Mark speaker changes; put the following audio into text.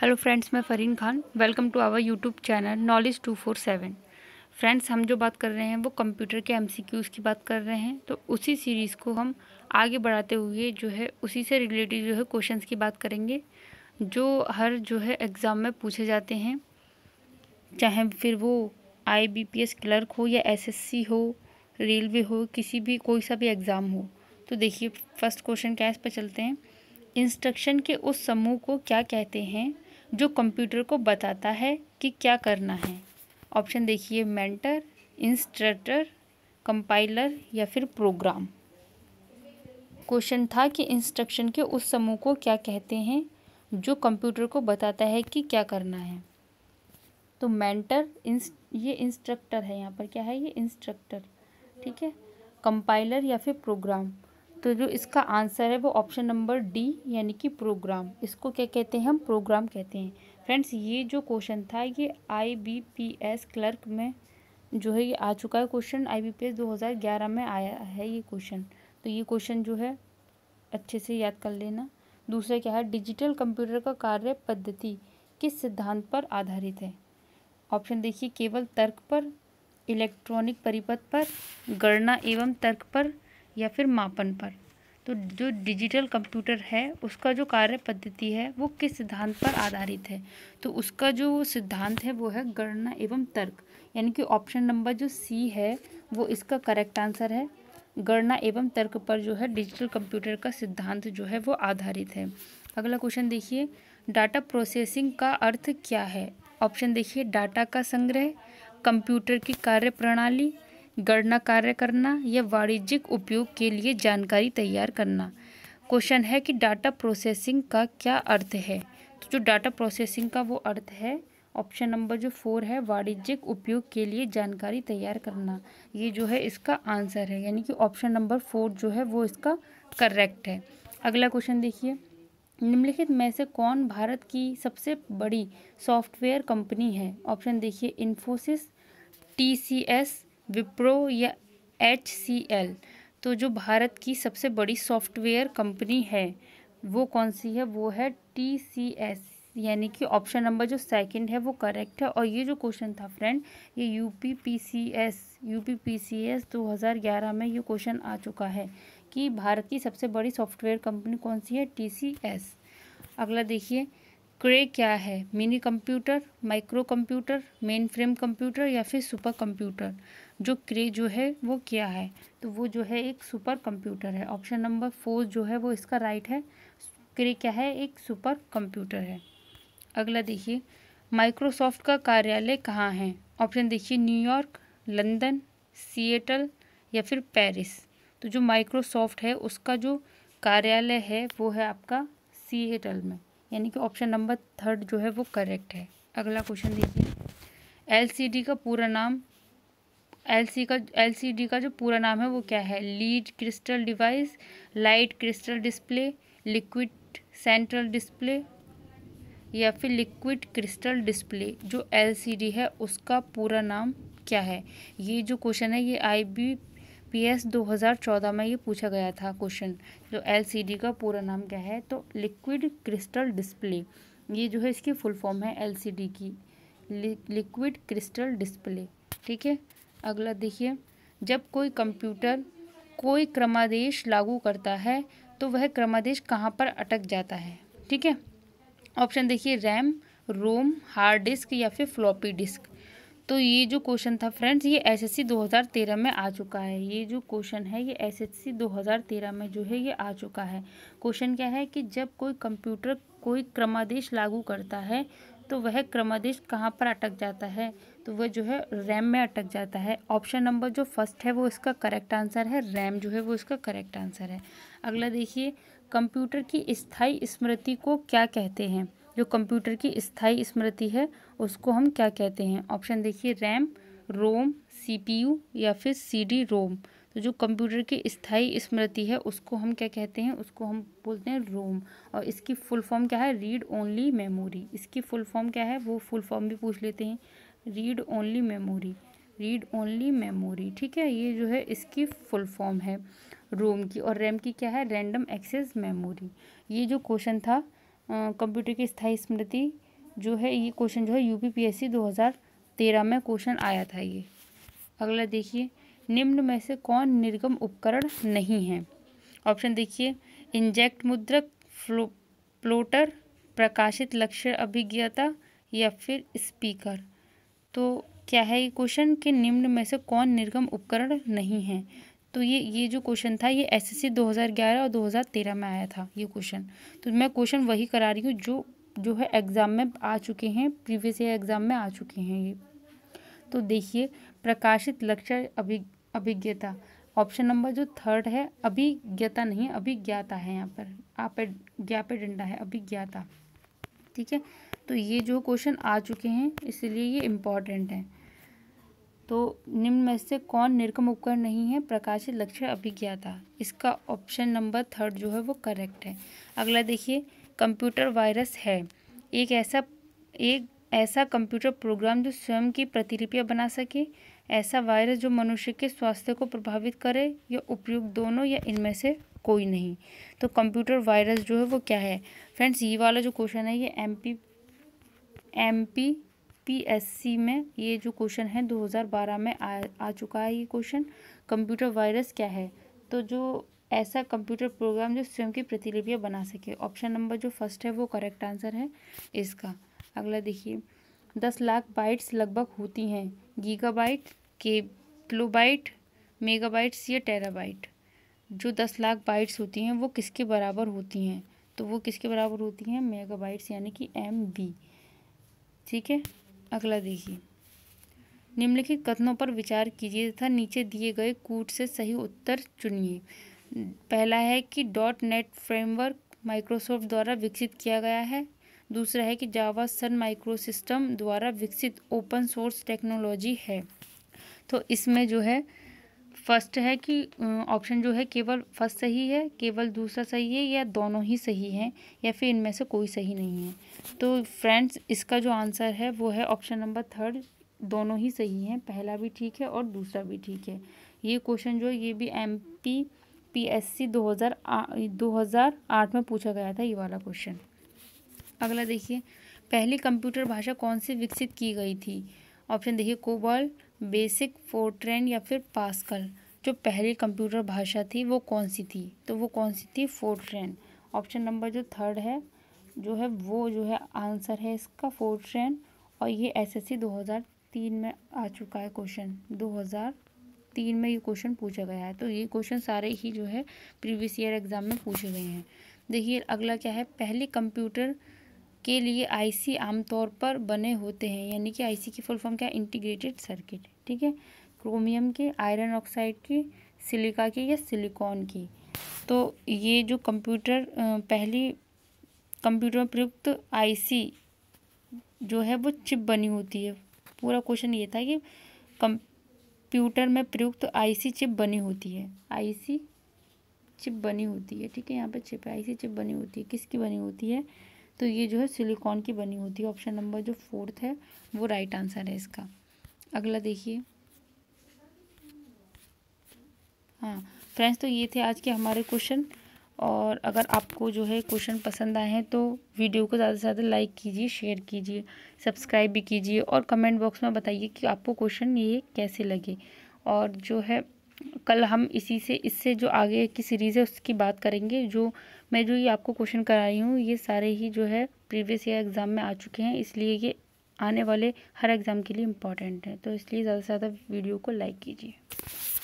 Speaker 1: hello friends मैं Fareen Khan welcome to our YouTube channel knowledge two four seven friends हम जो बात कर रहे हैं वो कंप्यूटर के एमसीक्यूज़ की बात कर रहे हैं तो उसी सीरीज़ को हम आगे बढ़ाते हुए जो है उसी से रिलेटेड जो है क्वेश्चंस की बात करेंगे जो हर जो है एग्ज़ाम में पूछे जाते हैं चाहे फिर वो आई क्लर्क हो या एस हो रेलवे हो किसी भी कोई सा भी एग्ज़ाम हो तो देखिए फर्स्ट क्वेश्चन क्या इस पर चलते हैं इंस्ट्रक्शन के उस समूह को क्या कहते हैं जो कंप्यूटर को बताता है कि क्या करना है ऑप्शन देखिए मेंटर इंस्ट्रक्टर कंपाइलर या फिर प्रोग्राम क्वेश्चन था कि इंस्ट्रक्शन के उस समूह को क्या कहते हैं जो कंप्यूटर को बताता है कि क्या करना है तो मेंटर इंस ये इंस्ट्रक्टर है यहाँ पर क्या है ये इंस्ट्रक्टर ठीक है कंपाइलर या फिर प्रोग्राम तो जो इसका आंसर है वो ऑप्शन नंबर डी यानी कि प्रोग्राम इसको क्या कहते हैं हम प्रोग्राम कहते हैं फ्रेंड्स ये जो क्वेश्चन था ये आईबीपीएस क्लर्क में जो है ये आ चुका है क्वेश्चन आईबीपीएस 2011 में आया है ये क्वेश्चन तो ये क्वेश्चन जो है अच्छे से याद कर लेना दूसरा क्या है डिजिटल कंप्यूटर का कार्य पद्धति किस सिद्धांत पर आधारित है ऑप्शन देखिए केवल तर्क पर इलेक्ट्रॉनिक परिपथ पर गणना एवं तर्क पर या फिर मापन पर तो जो डिजिटल कंप्यूटर है उसका जो कार्य पद्धति है वो किस सिद्धांत पर आधारित है तो उसका जो सिद्धांत है वो है गणना एवं तर्क यानी कि ऑप्शन नंबर जो सी है वो इसका करेक्ट आंसर है गणना एवं तर्क पर जो है डिजिटल कंप्यूटर का सिद्धांत जो है वो आधारित है अगला क्वेश्चन देखिए डाटा प्रोसेसिंग का अर्थ क्या है ऑप्शन देखिए डाटा का संग्रह कंप्यूटर की कार्य प्रणाली गणना कार्य करना या वाणिज्यिक उपयोग के लिए जानकारी तैयार करना क्वेश्चन है कि डाटा प्रोसेसिंग का क्या अर्थ है तो जो डाटा प्रोसेसिंग का वो अर्थ है ऑप्शन नंबर जो फोर है वाणिज्यिक उपयोग के लिए जानकारी तैयार करना ये जो है इसका आंसर है यानी कि ऑप्शन नंबर फोर जो है वो इसका करेक्ट है अगला क्वेश्चन देखिए निम्नलिखित में से कौन भारत की सबसे बड़ी सॉफ्टवेयर कंपनी है ऑप्शन देखिए इन्फोसिस टीसीएस विप्रो या एच सी एल तो जो भारत की सबसे बड़ी सॉफ्टवेयर कंपनी है वो कौन सी है वो है टी सी एस यानी कि ऑप्शन नंबर जो सेकंड है वो करेक्ट है और ये जो क्वेश्चन था फ्रेंड ये U P P C S U P P C S दो हज़ार ग्यारह में ये क्वेश्चन आ चुका है कि भारत की सबसे बड़ी सॉफ्टवेयर कंपनी कौन सी है टी सी एस अगला देखिए क्रे क्या है mini computer micro computer mainframe computer या फिर सुपर कंप्यूटर जो क्रे जो है वो क्या है तो वो जो है एक सुपर कंप्यूटर है ऑप्शन नंबर फोर जो है वो इसका राइट है क्रे क्या है एक सुपर कंप्यूटर है अगला देखिए माइक्रोसॉफ्ट का कार्यालय कहाँ है ऑप्शन देखिए न्यूयॉर्क लंदन सिएटल या फिर पेरिस तो जो माइक्रोसॉफ्ट है उसका जो कार्यालय है वो है आपका सिएटल में यानी कि ऑप्शन नंबर थर्ड जो है वो करेक्ट है अगला क्वेश्चन देखिए एलसीडी का पूरा नाम एलसी का एलसीडी का जो पूरा नाम है वो क्या है lead crystal device light crystal display liquid central display या फिर लिक्विड क्रिस्टल डिस्प्ले जो एलसीडी है उसका पूरा नाम क्या है ये जो क्वेश्चन है ये आई बी पीएस 2014 में ये पूछा गया था क्वेश्चन जो एलसीडी का पूरा नाम क्या है तो लिक्विड क्रिस्टल डिस्प्ले ये जो है इसकी फुल फॉर्म है एलसीडी की लिक्विड क्रिस्टल डिस्प्ले ठीक है अगला देखिए जब कोई कंप्यूटर कोई क्रमादेश लागू करता है तो वह क्रमादेश कहाँ पर अटक जाता है ठीक है ऑप्शन देखिए रैम रोम हार्ड डिस्क या फिर फ्लॉपी डिस्क तो ये जो क्वेश्चन था फ्रेंड्स ये एसएससी 2013 में आ चुका है ये जो क्वेश्चन है ये एसएससी 2013 में जो है ये आ चुका है क्वेश्चन क्या है कि जब कोई कंप्यूटर कोई क्रमादेश लागू करता है तो वह क्रमादेश कहाँ पर अटक जाता है तो वह जो है रैम में अटक जाता है ऑप्शन नंबर जो फर्स्ट है वो इसका करेक्ट आंसर है रैम जो है वो इसका करेक्ट आंसर है अगला देखिए कंप्यूटर की स्थाई स्मृति को क्या कहते हैं जो कंप्यूटर की स्थाई स्मृति है उसको हम क्या कहते हैं ऑप्शन देखिए रैम रोम सीपीयू या फिर सीडी रोम तो जो कंप्यूटर की स्थाई स्मृति है उसको हम क्या कहते हैं उसको हम बोलते हैं रोम और इसकी फुल फॉर्म क्या है रीड ओनली मेमोरी इसकी फुल फॉर्म क्या है वो फुल फॉर्म भी पूछ लेते हैं read only memory read only memory ठीक है ये जो है इसकी फुल फॉर्म है रोम की और रैम की क्या है रैंडम एक्सेस मेमोरी ये जो क्वेश्चन था कंप्यूटर की स्थायी स्मृति जो है ये क्वेश्चन जो है U P P S C दो हज़ार तेरह में क्वेश्चन आया था ये अगला देखिए निम्न में से कौन निर्गम उपकरण नहीं है ऑप्शन देखिए इंजेक्ट मुद्रक फ्लो प्लोटर प्रकाशित लक्ष्य अभिज्ञता या फिर स्पीकर तो क्या है ये क्वेश्चन कि निम्न में से कौन निर्गम उपकरण नहीं है तो ये ये जो क्वेश्चन था ये एसएससी 2011 और 2013 में आया था ये क्वेश्चन तो मैं क्वेश्चन वही करा रही हूँ जो जो है एग्ज़ाम में आ चुके हैं प्रीवियस ईयर एग्ज़ाम में आ चुके हैं ये तो देखिए प्रकाशित लक्ष्य अभि अभिज्ञता ऑप्शन नंबर जो थर्ड है अभिज्ञता नहीं अभिज्ञाता है यहाँ पर आप ज्ञा पे डंडा है अभिज्ञाता ठीक है तो ये जो क्वेश्चन आ चुके हैं इसलिए ये इम्पॉर्टेंट है तो निम्न में से कौन निर्गम उपकरण नहीं है प्रकाशित लक्षण अभिज्ञाता इसका ऑप्शन नंबर थर्ड जो है वो करेक्ट है अगला देखिए कंप्यूटर वायरस है एक ऐसा एक ऐसा कंप्यूटर प्रोग्राम जो स्वयं की प्रतिलिपियां बना सके ऐसा वायरस जो मनुष्य के स्वास्थ्य को प्रभावित करे या उपयुक्त दोनों या इनमें से कोई नहीं तो कंप्यूटर वायरस जो है वो क्या है फ्रेंड्स ये वाला जो क्वेश्चन है ये M P M P PSC में ये जो क्वेश्चन है 2012 में आ आ चुका है ये क्वेश्चन कंप्यूटर वायरस क्या है तो जो ऐसा कंप्यूटर प्रोग्राम जो स्वयं की प्रतिलिपियाँ बना सके ऑप्शन नंबर जो फर्स्ट है वो करेक्ट आंसर है इसका अगला देखिए दस लाख बाइट्स लगभग होती हैं गीगाबाइट केप्लोबाइट मेगाबाइट्स या टेराबाइट जो दस लाख बाइट्स होती हैं वो किसके बराबर होती हैं तो वो किसके बराबर होती हैं मेगाबाइट्स यानी कि एम बी ठीक है अगला देखिए निम्नलिखित कथनों पर विचार कीजिए तथा नीचे दिए गए कूट से सही उत्तर चुनिए पहला है कि डॉट नेट फ्रेमवर्क माइक्रोसॉफ्ट द्वारा विकसित किया गया है दूसरा है कि जावा सन माइक्रोसिस्टम द्वारा विकसित ओपन सोर्स टेक्नोलॉजी है तो इसमें जो है फर्स्ट है कि ऑप्शन जो है केवल फर्स्ट सही है केवल दूसरा सही है या दोनों ही सही हैं या फिर इनमें से कोई सही नहीं है तो फ्रेंड्स इसका जो आंसर है वो है ऑप्शन नंबर थर्ड दोनों ही सही हैं पहला भी ठीक है और दूसरा भी ठीक है ये क्वेश्चन जो है ये भी M P P S C दो हज़ार दो हज़ार आठ में पूछा गया था ये वाला क्वेश्चन अगला देखिए पहली कंप्यूटर भाषा कौन सी विकसित की गई थी ऑप्शन देखिए कोबल्ट बेसिक फोर्ट्रेन या फिर पास्कल जो पहली कंप्यूटर भाषा थी वो कौन सी थी तो वो कौन सी थी फोर्ट्रेन ऑप्शन नंबर जो थर्ड है जो है वो जो है आंसर है इसका फोर्ट्रेन और ये एसएससी 2003 में आ चुका है क्वेश्चन 2003 में ये क्वेश्चन पूछा गया है तो ये क्वेश्चन सारे ही जो है प्रीवियस ईयर एग्ज़ाम में पूछे गए हैं देखिए अगला क्या है पहली कंप्यूटर के लिए आईसी आमतौर पर बने होते हैं यानी कि आईसी की फुल फॉर्म क्या इंटीग्रेटेड सर्किट ठीक है क्रोमियम के आयरन ऑक्साइड की सिलिका की या सिलिकॉन की तो ये जो कंप्यूटर पहली कंप्यूटर में प्रयुक्त आईसी जो है वो चिप बनी होती है पूरा क्वेश्चन ये था कि कंप्यूटर में प्रयुक्त आईसी चिप बनी होती है आईसी चिप बनी होती है ठीक है यहाँ पे चिप आईसी चिप बनी होती है किसकी बनी होती है तो ये जो है सिलिकॉन की बनी होती है ऑप्शन नंबर जो फोर्थ है वो राइट आंसर है इसका अगला देखिए हाँ फ्रेंड्स तो ये थे आज के हमारे क्वेश्चन और अगर आपको जो है क्वेश्चन पसंद आए हैं तो वीडियो को ज़्यादा से ज़्यादा लाइक कीजिए शेयर कीजिए सब्सक्राइब भी कीजिए और कमेंट बॉक्स में बताइए कि आपको क्वेश्चन ये कैसे लगे और जो है कल हम इसी से इससे जो आगे की सीरीज़ है उसकी बात करेंगे जो मैं जो ये आपको क्वेश्चन करा रही हूँ ये सारे ही जो है प्रीवियस ईयर एग्ज़ाम में आ चुके हैं इसलिए ये आने वाले हर एग्ज़ाम के लिए इम्पॉर्टेंट है तो इसलिए ज़्यादा से ज़्यादा वीडियो को लाइक कीजिए